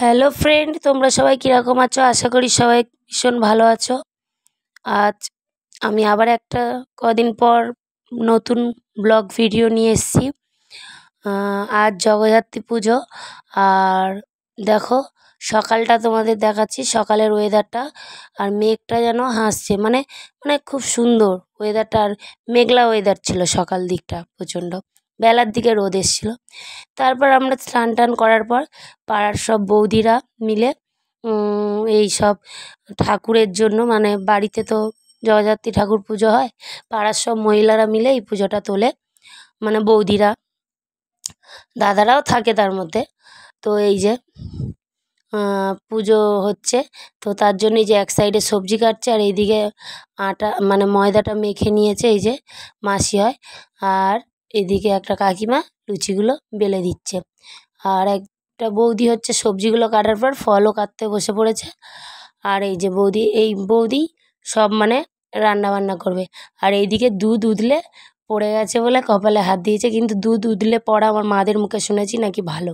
hello friend তোমরা সবাই কীরকম আছো আশা করি সবাই ভীষণ ভালো আছো আজ আমি আবার একটা কদিন পর নতুন ব্লগ ভিডিও নিয়ে এসছি আজ জগদ্ধাত্রী পুজো আর দেখো সকালটা তোমাদের দেখাচ্ছি সকালের ওয়েদারটা আর মেঘটা যেন হাসছে মানে মানে খুব সুন্দর ওয়েদারটা আর মেঘলা ওয়েদার ছিল সকাল দিকটা প্রচণ্ড বেলার দিকে রোদ এসেছিল তারপর আমরা স্নান টান করার পর পাড়ার সব বৌদিরা মিলে এই সব ঠাকুরের জন্য মানে বাড়িতে তো জগজাত্রী ঠাকুর পুজো হয় পাড়ার সব মহিলারা মিলে এই পুজোটা তোলে মানে বৌদিরা দাদারাও থাকে তার মধ্যে তো এই যে পুজো হচ্ছে তো তার জন্য এই যে এক সাইডে সবজি কাটছে আর এইদিকে আটা মানে ময়দাটা মেখে নিয়েছে এই যে মাসি হয় আর এদিকে একটা কাকিমা লুচিগুলো বেলে দিচ্ছে আর একটা বৌদি হচ্ছে সবজিগুলো কাটার পর ফলও কাটতে বসে পড়েছে আর এই যে বৌদি এই বৌদি সব মানে রান্না বান্না করবে আর এইদিকে দুধ উদলে পড়ে গেছে বলে কপালে হাত দিয়েছে কিন্তু দুধ উদলে পড়া আমার মাদের মুখে শুনেছি নাকি ভালো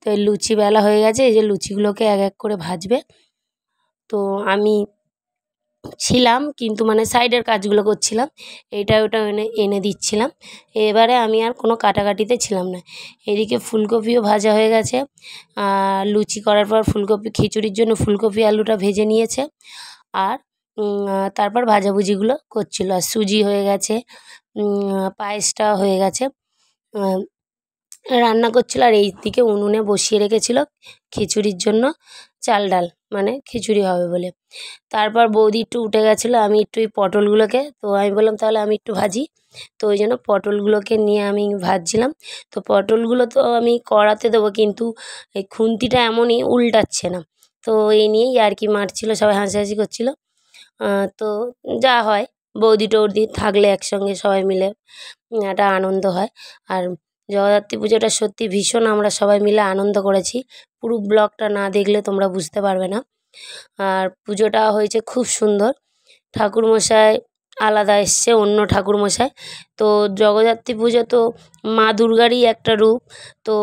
তো এই লুচি বেলা হয়ে গেছে এই যে লুচিগুলোকে এক এক করে ভাজবে তো আমি ছিলাম কিন্তু মানে সাইডের কাজগুলো করছিলাম এইটা ওটা এনে এনে দিচ্ছিলাম এবারে আমি আর কোনো কাটাকাটিতে ছিলাম না এদিকে ফুলকপিও ভাজা হয়ে গেছে লুচি করার পর ফুলকপি খিচুড়ির জন্য ফুলকপি আলুটা ভেজে নিয়েছে আর তারপর ভাজাভুজিগুলো করছিল আর সুজি হয়ে গেছে পায়েসটা হয়ে গেছে রান্না করছিল আর এই দিকে উনুনে বসিয়ে রেখেছিল খিচুড়ির জন্য চাল ডাল মানে খিচুড়ি হবে বলে তারপর বৌদি একটু উঠে গেছিলো আমি একটু এই পটলগুলোকে তো আমি বললাম তাহলে আমি একটু ভাজি তো ওই জন্য পটলগুলোকে নিয়ে আমি ভাজছিলাম তো পটলগুলো তো আমি কড়াতে দেবো কিন্তু এই খুন্তিটা এমনই উল্টাচ্ছে না তো এই নিয়েই আর কি মারছিল সবাই হাসাহাসি করছিলো তো যা হয় বৌদি টৌদি থাকলে একসঙ্গে সবাই মিলে একটা আনন্দ হয় আর জগদ্ধাত্রী পুজোটা সত্যি ভীষণ আমরা সবাই মিলে আনন্দ করেছি পুরো ব্লগটা না দেখলে তোমরা বুঝতে পারবে না আর পুজোটা হয়েছে খুব সুন্দর ঠাকুরমশাই আলাদা এসছে অন্য ঠাকুরমশাই তো জগদ্ধাত্রী পুজো তো মা দুর্গারই একটা রূপ তো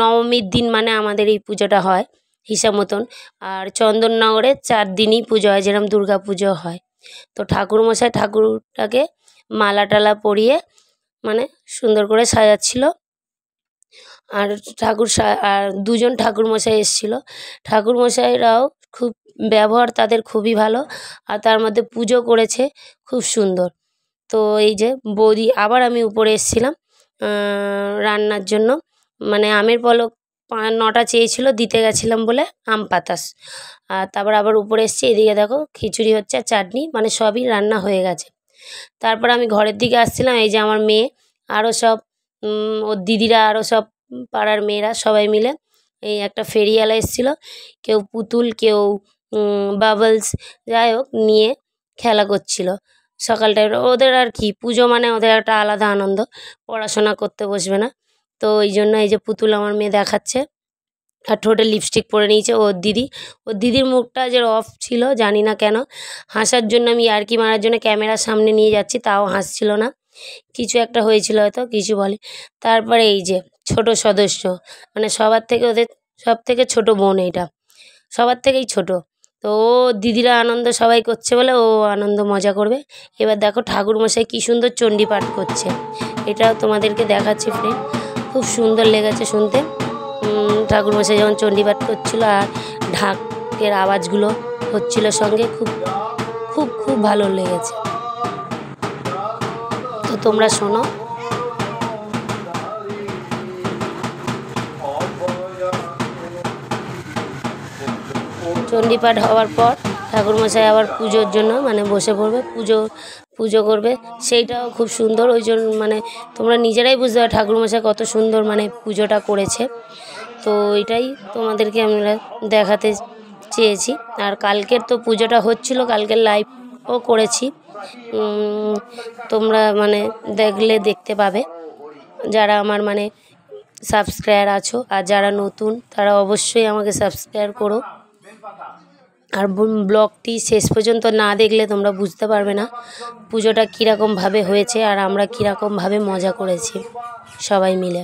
নবমীর দিন মানে আমাদের এই পুজোটা হয় হিসাব মতন আর চন্দননগরে চার দিনই পুজো হয় যেরকম দুর্গা পুজো হয় তো ঠাকুরমশাই ঠাকুরটাকে মালা টালা পরিয়ে মানে সুন্দর করে সাজাচ্ছিল আর ঠাকুর সা আর দুজন ঠাকুরমশাই এসেছিলো ঠাকুরমশাইরাও খুব ব্যবহার তাদের খুবই ভালো আর তার মধ্যে পুজো করেছে খুব সুন্দর তো এই যে বৌদি আবার আমি উপরে এসেছিলাম রান্নার জন্য মানে আমের পলক নটা চেয়েছিল দিতে গেছিলাম বলে আম পাতাস আর তারপর আবার উপরে এসছি এদিকে দেখো খিচুড়ি হচ্ছে আর চাটনি মানে সবই রান্না হয়ে গেছে তারপর আমি ঘরের দিকে আসছিলাম এই যে আমার মেয়ে আরও সব ওর দিদিরা আরও সব পাড়ার মেয়েরা সবাই মিলে এই একটা ফেরিওয়ালা এসেছিলো কেউ পুতুল কেউ বাবলস যাই হোক নিয়ে খেলা করছিল সকালটা ওদের আর কি পুজো মানে ওদের একটা আলাদা আনন্দ পড়াশোনা করতে বসবে না তো এই জন্য এই যে পুতুল আমার মেয়ে দেখাচ্ছে আর ঠোঁটে লিপস্টিক পরে নিয়েছে ওর দিদি ওর দিদির মুখটা যে অফ ছিল জানি না কেন হাসার জন্য আমি আর কি মারার জন্য ক্যামেরার সামনে নিয়ে যাচ্ছি তাও হাসছিল না কিছু একটা হয়েছিল হয়তো কিছু বলে তারপরে এই যে ছোটো সদস্য মানে সবার থেকে ওদের সব থেকে ছোটো বোন এটা সবার থেকেই ছোটো তো ও দিদিরা আনন্দ সবাই করছে বলে ও আনন্দ মজা করবে এবার দেখো ঠাকুরমশাই কী সুন্দর চণ্ডীপাঠ করছে এটাও তোমাদেরকে দেখাচ্ছি ফ্রেন্ড খুব সুন্দর লেগেছে শুনতে ঠাকুরমশাই যখন চণ্ডীপাঠ করছিল আর ঢাকের আওয়াজগুলো হচ্ছিল সঙ্গে খুব খুব খুব ভালো লেগেছে তো তোমরা শোনো চণ্ডীপাঠ হওয়ার পর ঠাকুরমশাই আবার পুজোর জন্য মানে বসে পড়বে পুজো পুজো করবে সেইটাও খুব সুন্দর ওই জন্য মানে তোমরা নিজেরাই বুঝতে পারো ঠাকুরমশাই কত সুন্দর মানে পুজোটা করেছে তো এটাই তোমাদেরকে আমরা দেখাতে চেয়েছি আর কালকের তো পুজোটা হচ্ছিল কালকের লাইভও করেছি তোমরা মানে দেখলে দেখতে পাবে যারা আমার মানে সাবস্ক্রাইবার আছো আর যারা নতুন তারা অবশ্যই আমাকে সাবস্ক্রাইব করো আর ব্লগটি শেষ পর্যন্ত না দেখলে তোমরা বুঝতে পারবে না পুজোটা কীরকমভাবে হয়েছে আর আমরা কীরকমভাবে মজা করেছি সবাই মিলে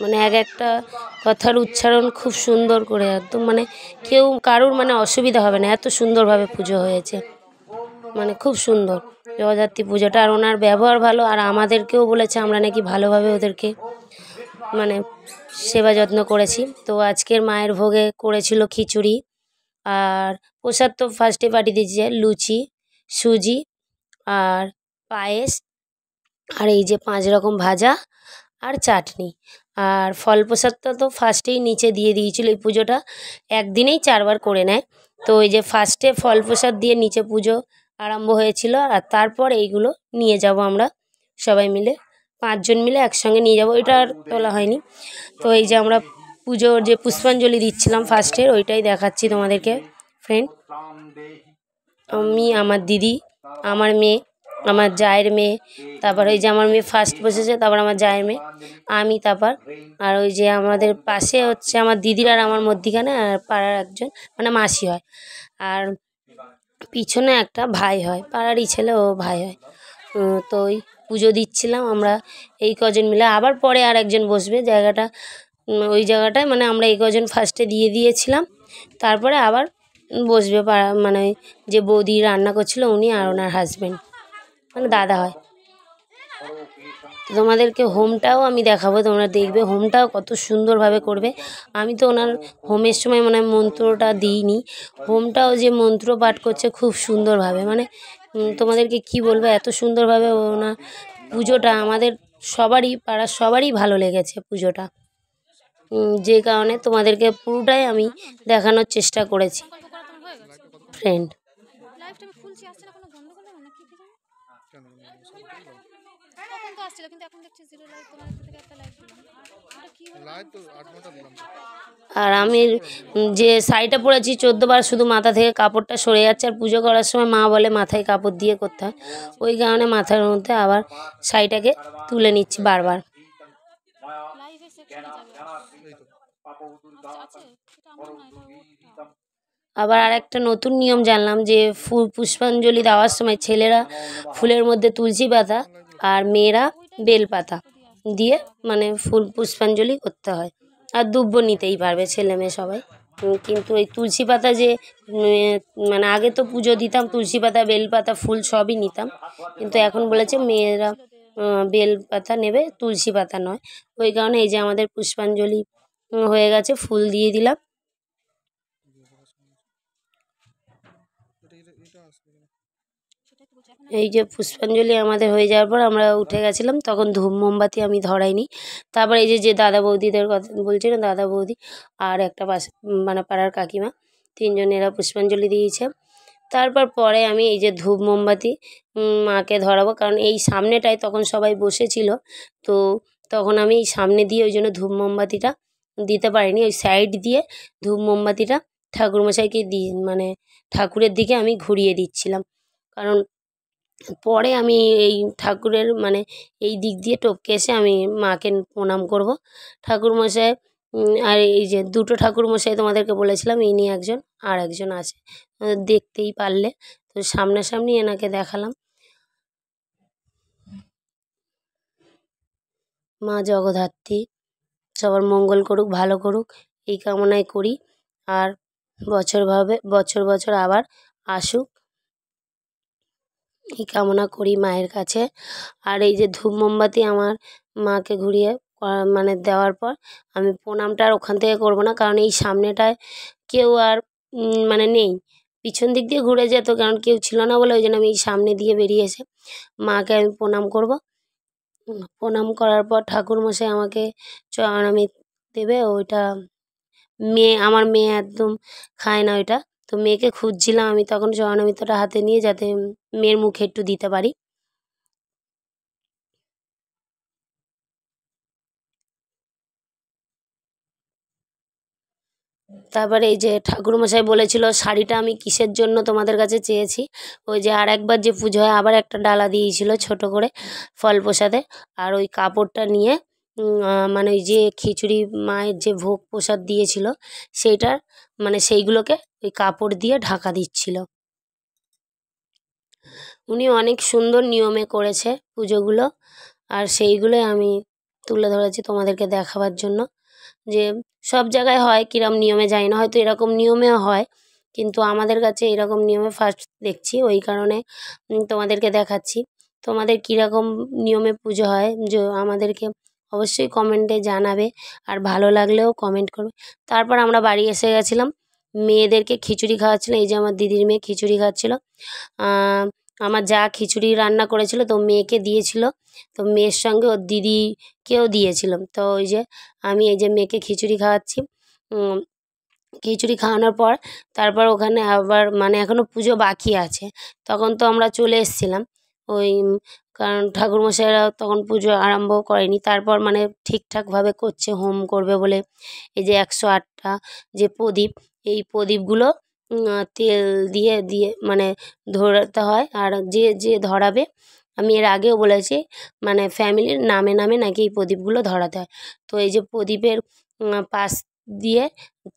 মানে এক একটা কথার উচ্চারণ খুব সুন্দর করে একদম মানে কেউ কারুর মানে অসুবিধা হবে না এত সুন্দরভাবে পুজো হয়েছে মানে খুব সুন্দর জগদ্ধাত্রী পুজোটা আর ওনার ব্যবহার ভালো আর আমাদেরকেও বলেছে আমরা নাকি ভালোভাবে ওদেরকে মানে সেবা যত্ন করেছি তো আজকের মায়ের ভোগে করেছিল খিচুড়ি আর প্রসাদ তো ফার্স্টে পাঠিয়ে দিয়েছে লুচি সুজি আর পায়েস আর এই যে পাঁচ রকম ভাজা আর চাটনি আর ফল প্রসাদটা তো ফার্স্টেই নিচে দিয়ে দিয়েছিল এই পুজোটা একদিনেই চারবার করে নেয় তো এই যে ফার্স্টে ফল প্রসাদ দিয়ে নিচে পুজো আরম্ভ হয়েছিল আর তারপর এইগুলো নিয়ে যাব আমরা সবাই মিলে পাঁচজন মিলে একসঙ্গে নিয়ে যাব ওইটা আর তোলা হয়নি তো এই যে আমরা পুজোর যে পুষ্পাঞ্জলি দিচ্ছিলাম ফার্স্টের ওইটাই দেখাচ্ছি তোমাদেরকে ফ্রেন্ড আমি আমার দিদি আমার মেয়ে আমার জায়ের মেয়ে তারপর ওই যে আমার মেয়ে ফার্স্ট বসেছে তারপর আমার জায়ের মেয়ে আমি তারপর আর ওই যে আমাদের পাশে হচ্ছে আমার দিদির আর আমার মধ্যিখানে আর পাড়ার একজন মানে মাসি হয় আর পিছনে একটা ভাই হয় পাড়ারই ছেলে ও ভাই হয় তো ওই পুজো দিচ্ছিলাম আমরা এই কজন মিলে আবার পরে আর একজন বসবে জায়গাটা ওই জায়গাটায় মানে আমরা এই কজন ফার্স্টে দিয়ে দিয়েছিলাম তারপরে আবার বসবে পাড়া মানে যে বৌদি রান্না করছিল উনি আর ওনার হাজব্যান্ড মানে দাদা হয় তোমাদেরকে হোমটাও আমি দেখাবো তোমরা দেখবে হোমটাও কত সুন্দরভাবে করবে আমি তো ওনার হোমের সময় মানে মন্ত্রটা দিইনি হোমটাও যে মন্ত্র পাঠ করছে খুব সুন্দরভাবে মানে তোমাদেরকে কি বলবো এত সুন্দরভাবে ওনার পুজোটা আমাদের সবারই পাড়ার সবারই ভালো লেগেছে পুজোটা যে কারণে তোমাদেরকে পুরোটাই আমি দেখানোর চেষ্টা করেছি ফ্রেন্ড আসছিল কিন্তু এখন দেখছি জিরো লাইক তোমার থেকে একটা লাইক দিলাম আর আমি যে শাড়িটা পরেছি বার শুধু মাথা থেকে কাপড়টা সরে যাচ্ছে আর পুজো করার সময় মা বলে মাথায় কাপড় দিয়ে করতে হয় ওই কারণে মাথার মধ্যে আবার শাড়িটাকে তুলে নিচ্ছি বারবার আচ্ছা, আবার আর একটা নতুন নিয়ম জানলাম যে ফুল পুষ্পাঞ্জলি দেওয়ার সময় ছেলেরা ফুলের মধ্যে তুলসী পাতা আর মেয়েরা বেলপাতা দিয়ে মানে ফুল পুষ্পাঞ্জলি করতে হয় আর দুব্বো নিতেই পারবে ছেলে মেয়ে সবাই কিন্তু ওই তুলসী পাতা যে মানে আগে তো পুজো দিতাম তুলসী পাতা বেলপাতা ফুল সবই নিতাম কিন্তু এখন বলেছে মেয়েরা বেল পাতা নেবে তুলসী পাতা নয় ওই কারণে এই যে আমাদের পুষ্পাঞ্জলি হয়ে গেছে ফুল দিয়ে দিলাম এই যে পুষ্পাঞ্জলি আমাদের হয়ে যাওয়ার পর আমরা উঠে গেছিলাম তখন ধূপ মোমবাতি আমি ধরাইনি তারপর এই যে যে দাদা বৌদিদের কথা বলছি না দাদা বৌদি আর একটা পাশে মানে পাড়ার কাকিমা তিনজনেরা পুষ্পাঞ্জলি দিয়েছে তারপর পরে আমি এই যে ধূপ মোমবাতি মাকে ধরাবো কারণ এই সামনেটায় তখন সবাই বসেছিল তো তখন আমি এই সামনে দিয়ে ওই জন্য ধূপ মোমবাতিটা দিতে পারিনি ওই সাইড দিয়ে ধূপ মোমবাতিটা ঠাকুরমশাইকে দি মানে ঠাকুরের দিকে আমি ঘুরিয়ে দিচ্ছিলাম কারণ পরে আমি এই ঠাকুরের মানে এই দিক দিয়ে টপকে এসে আমি মাকে প্রণাম করব ঠাকুরমশাই আর এই যে দুটো ঠাকুরমশাই তোমাদেরকে বলেছিলাম ইনি একজন আর একজন আছে দেখতেই পারলে তো সামনাসামনি এনাকে দেখালাম মা জগধাত্রী সবার মঙ্গল করুক ভালো করুক এই কামনাই করি আর বছরভাবে বছর বছর আবার আসুক এই কামনা করি মায়ের কাছে আর এই যে ধূপ মোমবাতি আমার মাকে ঘুরিয়ে মানে দেওয়ার পর আমি প্রণামটা আর ওখান থেকে করবো না কারণ এই সামনেটায় কেউ আর মানে নেই পিছন দিক দিয়ে ঘুরে যেত কারণ কেউ ছিল না বলে ওই জন্য আমি এই সামনে দিয়ে বেরিয়ে এসে মাকে আমি প্রণাম করব প্রণাম করার পর ঠাকুরমশাই আমাকে চরণামি মানে দেবে ওইটা মেয়ে আমার মেয়ে একদম খায় না ওইটা তো মেয়েকে খুঁজছিলাম আমি তখন জয়নমিত্রটা হাতে নিয়ে যাতে মেয়ের মুখে একটু দিতে পারি তারপরে এই যে ঠাকুরমশাই বলেছিল শাড়িটা আমি কিসের জন্য তোমাদের কাছে চেয়েছি ওই যে আর একবার যে পুজো হয় আবার একটা ডালা দিয়েছিল ছোট করে ফল প্রসাদে আর ওই কাপড়টা নিয়ে মানে ওই যে খিচুড়ি মায়ের যে ভোগ প্রসাদ দিয়েছিলো সেইটার মানে সেইগুলোকে ওই কাপড় দিয়ে ঢাকা দিচ্ছিলো উনি অনেক সুন্দর নিয়মে করেছে পুজোগুলো আর সেইগুলোই আমি তুলে ধরেছি তোমাদেরকে দেখাবার জন্য যে সব জায়গায় হয় কিরম নিয়মে যায় না হয়তো এরকম নিয়মেও হয় কিন্তু আমাদের কাছে এরকম নিয়মে ফার্স্ট দেখছি ওই কারণে তোমাদেরকে দেখাচ্ছি তোমাদের কীরকম নিয়মে পুজো হয় যে আমাদেরকে অবশ্যই কমেন্টে জানাবে আর ভালো লাগলেও কমেন্ট করবে তারপর আমরা বাড়ি এসে গেছিলাম মেয়েদেরকে খিচুড়ি খাওয়াচ্ছিলো এই যে আমার দিদির মেয়ে খিচুড়ি খাচ্ছিলো আমার যা খিচুড়ি রান্না করেছিল তো মেয়েকে দিয়েছিল তো মেয়ের সঙ্গে ওর দিদিকেও দিয়েছিল তো ওই যে আমি এই যে মেয়েকে খিচুড়ি খাওয়াচ্ছি খিচুড়ি খাওয়ানোর পর তারপর ওখানে আবার মানে এখনও পুজো বাকি আছে তখন তো আমরা চলে এসছিলাম ওই কারণ ঠাকুরমশাইরাও তখন পুজো আরম্ভ করেনি তারপর মানে ঠিকঠাকভাবে করছে হোম করবে বলে এই যে একশো আটটা যে প্রদীপ এই প্রদীপগুলো তেল দিয়ে দিয়ে মানে ধরাতে হয় আর যে যে ধরাবে আমি এর আগেও বলেছি মানে ফ্যামিলির নামে নামে নাকি এই প্রদীপগুলো ধরাতে হয় তো এই যে প্রদীপের পাশ দিয়ে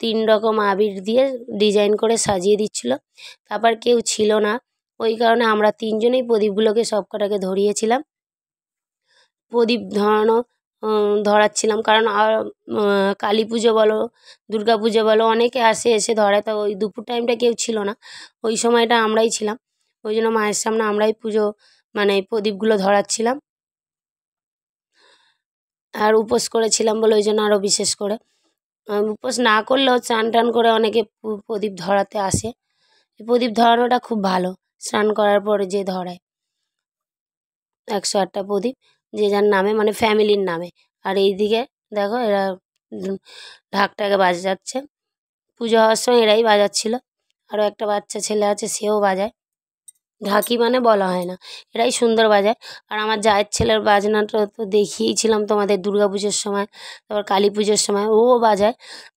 তিন রকম আবির দিয়ে ডিজাইন করে সাজিয়ে দিচ্ছিলো তারপর কেউ ছিল না ওই কারণে আমরা তিনজনেই প্রদীপগুলোকে সব কটাকে ধরিয়েছিলাম প্রদীপ ধরানো ধরাচ্ছিলাম কারণ আর কালী পুজো বলো দুর্গা পুজো বলো অনেকে আসে এসে ধরে তো ওই দুপুর টাইমটা কেউ ছিল না ওই সময়টা আমরাই ছিলাম ওই জন্য মায়ের সামনে আমরাই পুজো মানে প্রদীপগুলো ধরাচ্ছিলাম আর উপোস করেছিলাম বলে ওই জন্য আরও বিশেষ করে উপোস না করলেও চান টান করে অনেকে প্রদীপ ধরাতে আসে প্রদীপ ধরানোটা খুব ভালো স্নান করার পরে যে ধরায় একশো আটটা প্রদীপ যে যার নামে মানে ফ্যামিলির নামে আর এই দিকে দেখো এরা ঢাকটাকে বাজাচ্ছে পুজো হওয়ার সময় এরাই বাজাচ্ছিল আরও একটা বাচ্চা ছেলে আছে সেও বাজায় ঢাকি মানে বলা হয় না এরাই সুন্দর বাজায় আর আমার জায়ের ছেলের বাজনাটা তো দেখিয়েছিলাম তোমাদের দুর্গা পুজোর সময় তারপর কালী পুজোর সময় ও বাজায়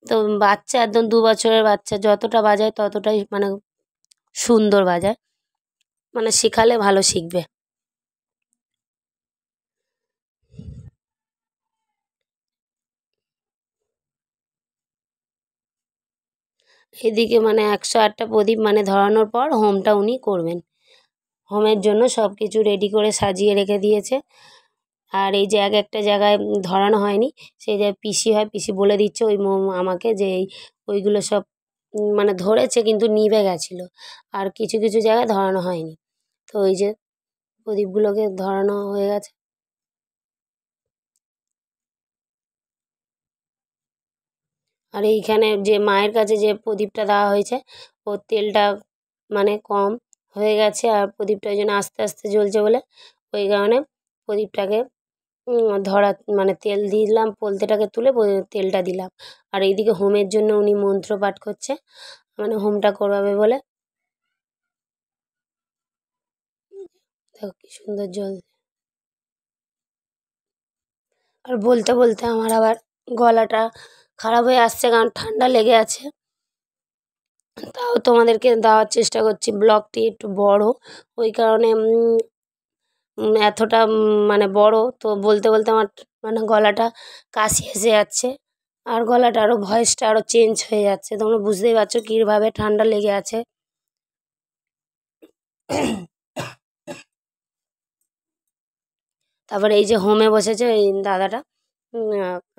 তো বাচ্চা একদম দু বছরের বাচ্চা যতটা বাজায় ততটাই মানে সুন্দর বাজায় মানে শিখালে ভালো শিখবে এদিকে মানে একশো আটটা প্রদীপ মানে ধরানোর পর হোমটা উনি করবেন হোমের জন্য সব কিছু রেডি করে সাজিয়ে রেখে দিয়েছে আর এই যে এক একটা জায়গায় ধরানো হয়নি সেই যে পিসি হয় পিসি বলে দিচ্ছে ওই আমাকে যে ওইগুলো সব মানে ধরেছে কিন্তু নিভে গেছিলো আর কিছু কিছু জায়গায় ধরানো হয়নি তো ওই যে প্রদীপগুলোকে ধরানো হয়ে গেছে আর এইখানে যে মায়ের কাছে যে প্রদীপটা দেওয়া হয়েছে ওর তেলটা মানে কম হয়ে গেছে আর প্রদীপটা ওই জন্য আস্তে আস্তে জ্বলছে বলে ওই কারণে প্রদীপটাকে ধরা মানে তেল দিলাম পোলতেটাকে তুলে তেলটা দিলাম আর এইদিকে হোমের জন্য উনি মন্ত্র পাঠ করছে মানে হোমটা করবে বলে দেখো কি সুন্দর জল আর বলতে বলতে আমার আবার গলাটা খারাপ হয়ে আসছে কারণ ঠান্ডা লেগে আছে তাও তোমাদেরকে দেওয়ার চেষ্টা করছি ব্লকটি একটু বড় ওই কারণে এতটা মানে বড় তো বলতে বলতে আমার মানে গলাটা কাশি এসে যাচ্ছে আর গলাটা আরও ভয়েসটা আরও চেঞ্জ হয়ে যাচ্ছে তোমরা বুঝতেই পারছো কীভাবে ঠান্ডা লেগে আছে তারপরে এই যে হোমে বসেছে এই দাদাটা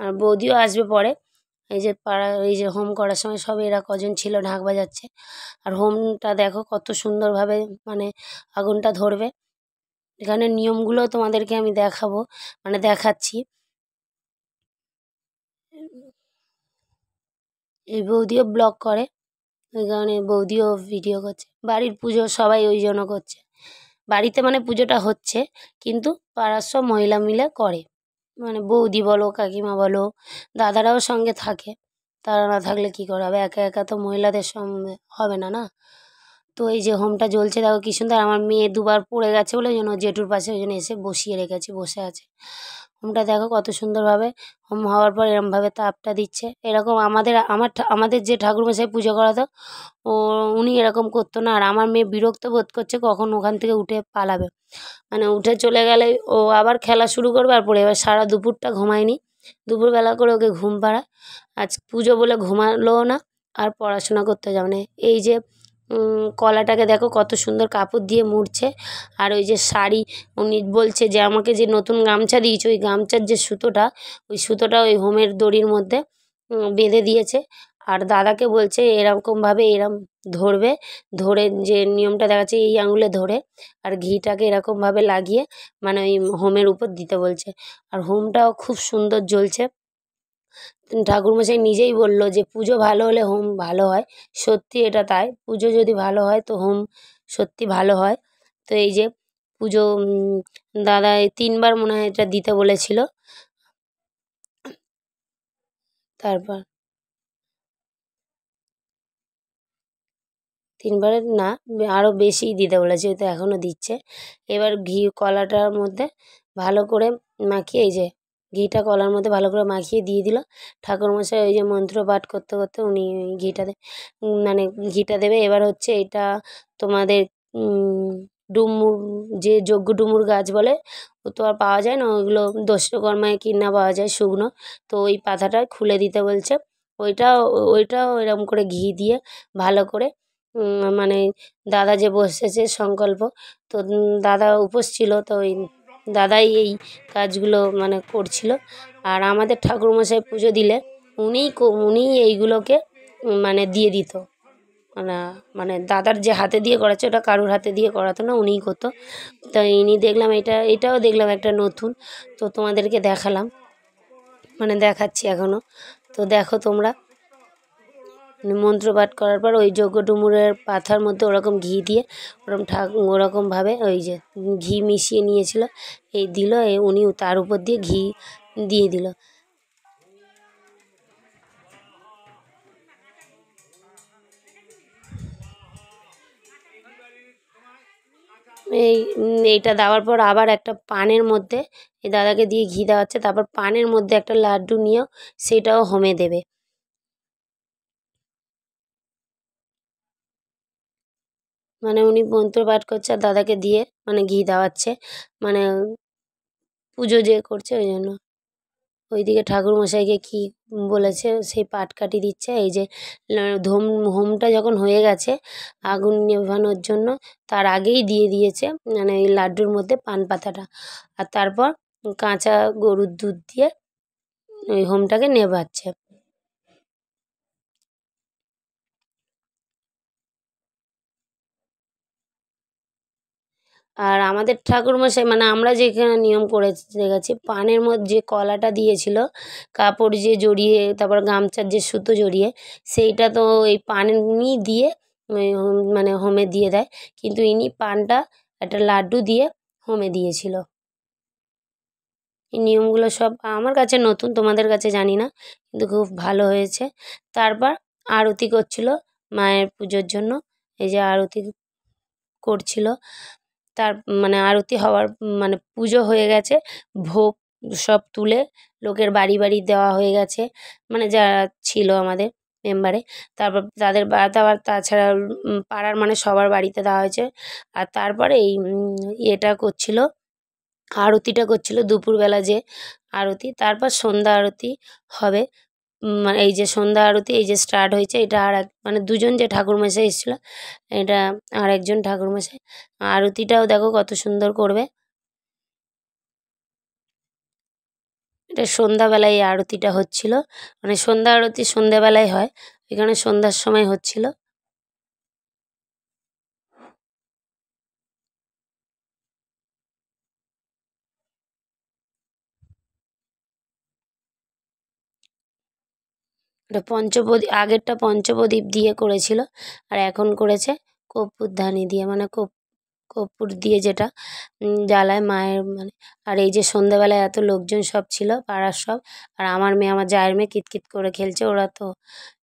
আর বৌদিও আসবে পরে এই যে পাড়া এই যে হোম করার সময় সব এরা কজন ছিল ঢাক বাজাচ্ছে আর হোমটা দেখো কত সুন্দরভাবে মানে আগুনটা ধরবে এখানে নিয়মগুলো তোমাদেরকে আমি দেখাবো মানে দেখাচ্ছি এই বৌদিও ব্লগ করে ওই কারণে বৌদিও ভিডিও করছে বাড়ির পুজো সবাই ওই জন্য করছে বাড়িতে মানে পুজোটা হচ্ছে কিন্তু পাড়ার সব মহিলা মিলে করে মানে বৌদি বলো কাকিমা বলো দাদারাও সঙ্গে থাকে তারা না থাকলে কি করে হবে একা একা তো মহিলাদের সঙ্গে হবে না না তো এই যে হোমটা জ্বলছে দেখো কি সুন্দর আমার মেয়ে দুবার পড়ে গেছে বলে ওই জন্য জেঠুর পাশে ওই জন্য এসে বসিয়ে রেখেছে বসে আছে হোমটা দেখো কত সুন্দরভাবে হোম হওয়ার পর এরমভাবে তাপটা দিচ্ছে এরকম আমাদের আমার আমাদের যে ঠাকুরমশাই পুজো করাতো ও উনি এরকম করতো না আর আমার মেয়ে বিরক্ত বোধ করছে কখন ওখান থেকে উঠে পালাবে মানে উঠে চলে গেলে ও আবার খেলা শুরু করবে আর পরে এবার সারা দুপুরটা ঘুমায়নি দুপুরবেলা করে ওকে ঘুম পাড়ায় আজ পুজো বলে ঘুমালোও না আর পড়াশোনা করতে যাবে না এই যে কলাটাকে দেখো কত সুন্দর কাপড় দিয়ে মুড়ছে আর ওই যে শাড়ি উনি বলছে যে আমাকে যে নতুন গামছা দিয়েছে ওই গামছার যে সুতোটা ওই সুতোটা ওই হোমের দড়ির মধ্যে বেঁধে দিয়েছে আর দাদাকে বলছে এরকমভাবে এরম ধরবে ধরে যে নিয়মটা দেখাচ্ছে এই আঙুলে ধরে আর ঘিটাকে এরকমভাবে লাগিয়ে মানে ওই হোমের উপর দিতে বলছে আর হোমটাও খুব সুন্দর জ্বলছে ঠাকুরমশাই নিজেই বললো যে পুজো ভালো হলে হোম ভালো হয় সত্যি এটা তাই পুজো যদি ভালো হয় তো হোম সত্যি ভালো হয় তো এই যে পুজো দাদা তিনবার মনে হয় এটা দিতে বলেছিল তারপর তিনবার না আরও বেশিই দিতে বলেছে তো এখনও দিচ্ছে এবার ঘি কলাটার মধ্যে ভালো করে মাখিয়ে এই যে ঘিটা কলার মধ্যে ভালো করে মাখিয়ে দিয়ে দিল ঠাকুরমশাই ওই যে মন্ত্র পাঠ করতে করতে উনি ঘিটা মানে ঘিটা দেবে এবার হচ্ছে এটা তোমাদের ডুমুর যে যজ্ঞ ডুমুর গাছ বলে ও তো আর পাওয়া যায় না ওইগুলো দস্যকর্মায় কিনা পাওয়া যায় শুকনো তো ওই পাতাটা খুলে দিতে বলছে ওইটা ওইটা এরকম করে ঘি দিয়ে ভালো করে মানে দাদা যে বসেছে সংকল্প তো দাদা উপোস ছিল তো ওই দাদাই এই কাজগুলো মানে করছিল আর আমাদের ঠাকুরমশাই পুজো দিলে উনিই উনিই এইগুলোকে মানে দিয়ে দিত মানে মানে দাদার যে হাতে দিয়ে করাচ্ছে ওটা কারুর হাতে দিয়ে করাতো না উনিই করতো তো ইনি দেখলাম এটা এটাও দেখলাম একটা নতুন তো তোমাদেরকে দেখালাম মানে দেখাচ্ছি এখনও তো দেখো তোমরা মানে মন্ত্র পাঠ করার পর ওই যজ্ঞ ডুমুরের পাথার মধ্যে ওরকম ঘি দিয়ে ওরকম ঠাক ওরকমভাবে ওই যে ঘি মিশিয়ে নিয়েছিল এই দিল এ উনি তার উপর দিয়ে ঘি দিয়ে দিল এই এইটা দেওয়ার পর আবার একটা পানের মধ্যে এই দাদাকে দিয়ে ঘি দেওয়াচ্ছে তারপর পানের মধ্যে একটা লাড্ডু নিয়েও সেটাও হোমে দেবে মানে উনি মন্ত্র পাঠ করছে আর দাদাকে দিয়ে মানে ঘি দাওয়াচ্ছে মানে পুজো যে করছে ওই জন্য ওইদিকে ঠাকুরমশাইকে কী বলেছে সেই পাট কাটি দিচ্ছে এই যে ধোম হোমটা যখন হয়ে গেছে আগুন নেভানোর জন্য তার আগেই দিয়ে দিয়েছে মানে এই লাড্ডুর মধ্যে পান পাতাটা আর তারপর কাঁচা গরুর দুধ দিয়ে ওই হোমটাকে নেভাচ্ছে আর আমাদের ঠাকুরমশাই মানে আমরা যেখানে নিয়ম করে গেছি পানের মধ্যে কলাটা দিয়েছিল কাপড় যে জড়িয়ে তারপর গামছার যে সুতো জড়িয়ে সেইটা তো এই পানি দিয়ে মানে হোমে দিয়ে দেয় কিন্তু ইনি পানটা একটা লাড্ডু দিয়ে হোমে দিয়েছিল এই নিয়মগুলো সব আমার কাছে নতুন তোমাদের কাছে জানি না কিন্তু খুব ভালো হয়েছে তারপর আরতি করছিল মায়ের পুজোর জন্য এই যে আরতি করছিল তার মানে আরতি হওয়ার মানে পুজো হয়ে গেছে ভোগ সব তুলে লোকের বাড়ি বাড়ি দেওয়া হয়ে গেছে মানে যারা ছিল আমাদের মেম্বারে তারপর তাদের তারপর তাছাড়া পাড়ার মানে সবার বাড়িতে দেওয়া হয়েছে আর তারপরে এই ইয়েটা করছিল আরতিটা করছিল দুপুরবেলা যে আরতি তারপর সন্ধ্যা আরতি হবে মানে এই যে সন্ধ্যা আরতি এই যে স্টার্ট হয়েছে এটা আর এক মানে দুজন যে ঠাকুরমশাই এসেছিলো এটা আর একজন ঠাকুরমশাই আরতিটাও দেখো কত সুন্দর করবে এটা সন্ধ্যাবেলায় এই আরতিটা হচ্ছিলো মানে সন্ধ্যা আরতি সন্ধ্যাবেলায় হয় এখানে সন্ধ্যার সময় হচ্ছিলো ওটা পঞ্চপ্রদীপ আগেরটা পঞ্চপ্রদীপ দিয়ে করেছিল আর এখন করেছে কর্পূরধানি দিয়ে মানে কর্পূর দিয়ে যেটা জ্বালায় মায়ের মানে আর এই যে সন্ধ্যাবেলায় এত লোকজন সব ছিল পাড়ার সব আর আমার মেয়ে আমার জায়ের মেয়ে কিতকিত করে খেলছে ওরা তো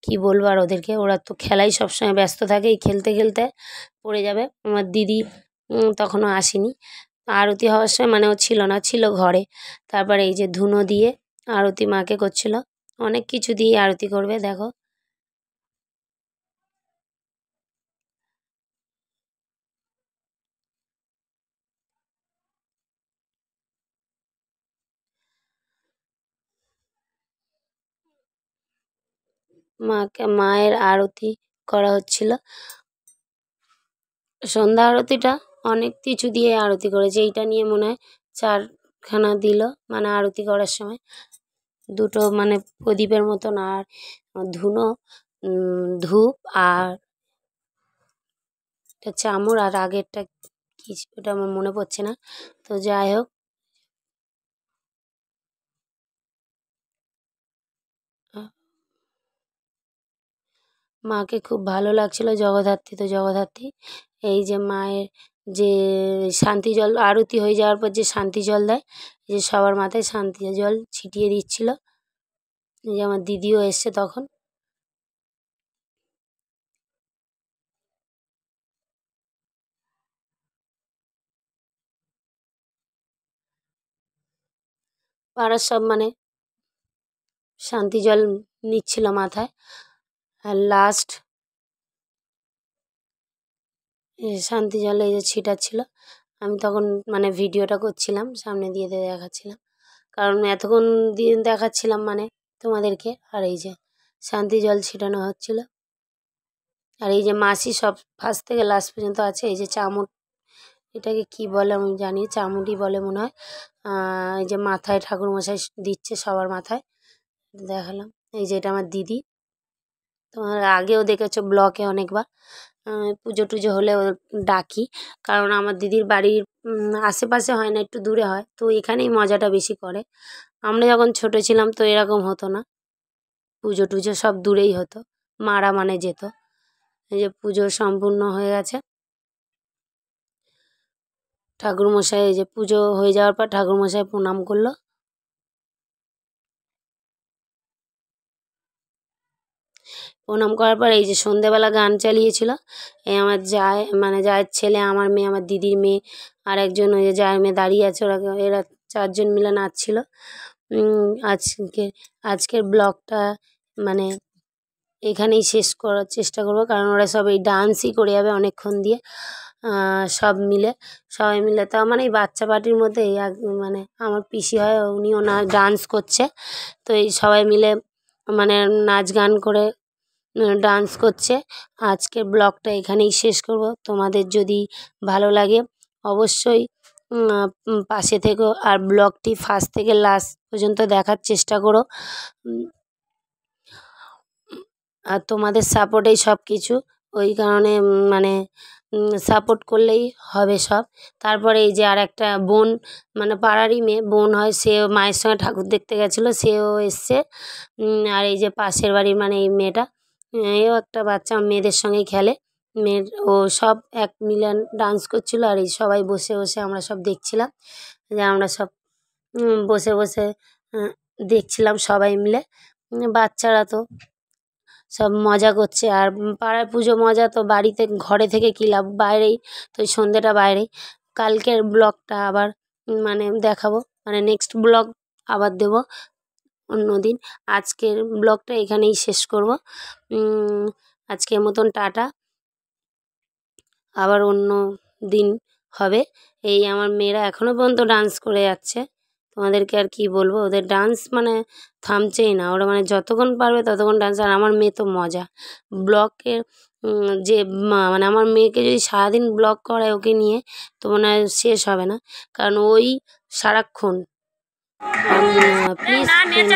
কি বলবো আর ওদেরকে ওরা তো খেলাই সবসময় ব্যস্ত থাকে এই খেলতে খেলতে পড়ে যাবে আমার দিদি তখনও আসেনি আরতি হওয়ার সময় মানে ও ছিল না ছিল ঘরে তারপরে এই যে ধুনো দিয়ে আরতি মাকে করছিল অনেক কিছু দিয়ে আরতি করবে দেখো মাকে মায়ের আরতি করা হচ্ছিল সন্ধ্যা আরতিটা অনেক কিছু দিয়ে আরতি করেছে এইটা নিয়ে মনে হয় চারখানা দিল মানে আরতি করার সময় দুটো মানে প্রদীপের মতন আর ধুনো ধূপ আর একটা চামড় আর আগেরটা কিছু ওটা আমার মনে পড়ছে না তো যাই হোক মাকে খুব ভালো লাগছিল জগদ্ধাত্রী তো জগদ্ধাত্রী এই যে মায়ের যে শান্তি জল আরতি হয়ে যাওয়ার পর যে শান্তি জল দেয় যে সবার মাথায় শান্তি জল ছিটিয়ে দিচ্ছিলো যে আমার দিদিও এসছে তখন পাড়ার সব মানে শান্তি জল নিচ্ছিল মাথায় আর লাস্ট শান্তি জলে এই যে ছিটাচ্ছিলো আমি তখন মানে ভিডিওটা করছিলাম সামনে দিয়ে দিয়ে দেখাচ্ছিলাম কারণ এতক্ষণ দিয়ে দেখাচ্ছিলাম মানে তোমাদেরকে আর এই যে শান্তি জল ছিটানো হচ্ছিলো আর এই যে মাসি সব ফার্স্ট থেকে লাস্ট পর্যন্ত আছে এই যে চামুট এটাকে কি বলে আমি জানি চামুটি বলে মনে হয় এই যে মাথায় ঠাকুর মশাই দিচ্ছে সবার মাথায় দেখালাম এই যে এটা আমার দিদি তোমার আগেও দেখেছো ব্লকে অনেকবার পুজো টুজো হলে ডাকি কারণ আমার দিদির বাড়ির আশেপাশে হয় না একটু দূরে হয় তো এখানেই মজাটা বেশি করে আমরা যখন ছোট ছিলাম তো এরকম হতো না পুজো টুজো সব দূরেই হতো মারা মানে যেত এই যে পুজো সম্পূর্ণ হয়ে গেছে ঠাকুরমশাই এই যে পুজো হয়ে যাওয়ার পর ঠাকুরমশাই প্রণাম করলো প্রণাম করার পর এই যে সন্ধেবেলা গান চালিয়েছিল এই আমার যায় মানে জায়ের ছেলে আমার মেয়ে আমার দিদির মেয়ে আর একজন ওই যে জায়ের মেয়ে দাঁড়িয়ে আছে ওরা এরা চারজন মিলে নাচছিল আজকে আজকের ব্লগটা মানে এখানেই শেষ করার চেষ্টা করব কারণ ওরা সব এই ডান্সই করে যাবে অনেকক্ষণ দিয়ে সব মিলে সবাই মিলে তো মানে এই বাচ্চা পার্টির মধ্যে মানে আমার পিসি হয় উনিও না ডান্স করছে তো এই সবাই মিলে মানে নাচ গান করে ডান্স করছে আজকের ব্লগটা এখানেই শেষ করব তোমাদের যদি ভালো লাগে অবশ্যই পাশে থেকে আর ব্লগটি ফার্স্ট থেকে লাস্ট পর্যন্ত দেখার চেষ্টা করো আর তোমাদের সাপোর্টেই সব কিছু ওই কারণে মানে সাপোর্ট করলেই হবে সব তারপরে এই যে আর একটা বোন মানে পাড়ারই মেয়ে বোন হয় সে মায়ের সঙ্গে ঠাকুর দেখতে গেছিলো সেও এসছে আর এই যে পাশের বাড়ির মানে এই মেয়েটা হ্যাঁ, এও একটা বাচ্চা মেয়েদের সঙ্গে খেলে মেয়ের ও সব এক মিলন ডান্স করছিলো আর এই সবাই বসে বসে আমরা সব দেখছিলাম যে আমরা সব বসে বসে দেখছিলাম সবাই মিলে বাচ্চারা তো সব মজা করছে আর পাড়ার পুজো মজা তো বাড়িতে ঘরে থেকে কী লাভ বাইরেই তো সন্ধ্যেটা বাইরেই কালকের ব্লগটা আবার মানে দেখাবো মানে নেক্সট ব্লগ আবার দেবো অন্য দিন আজকের ব্লগটা এখানেই শেষ করব আজকের মতন টাটা আবার অন্য দিন হবে এই আমার মেয়েরা এখনও পর্যন্ত ডান্স করে যাচ্ছে তোমাদেরকে আর কি বলবো ওদের ডান্স মানে থামছেই না ওরা মানে যতক্ষণ পারবে ততক্ষণ ডান্স আর আমার মেয়ে তো মজা ব্লকের যে মানে আমার মেয়েকে যদি সারাদিন ব্লক করায় ওকে নিয়ে তো মনে হয় শেষ হবে না কারণ ওই সারাক্ষণ প্লিজ প্লিজ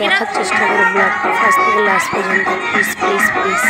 দেখার চেষ্টা করো ব্লগটা ফার্স্ট থেকে লাস্ট পর্যন্ত প্লিজ প্লিজ প্লিজ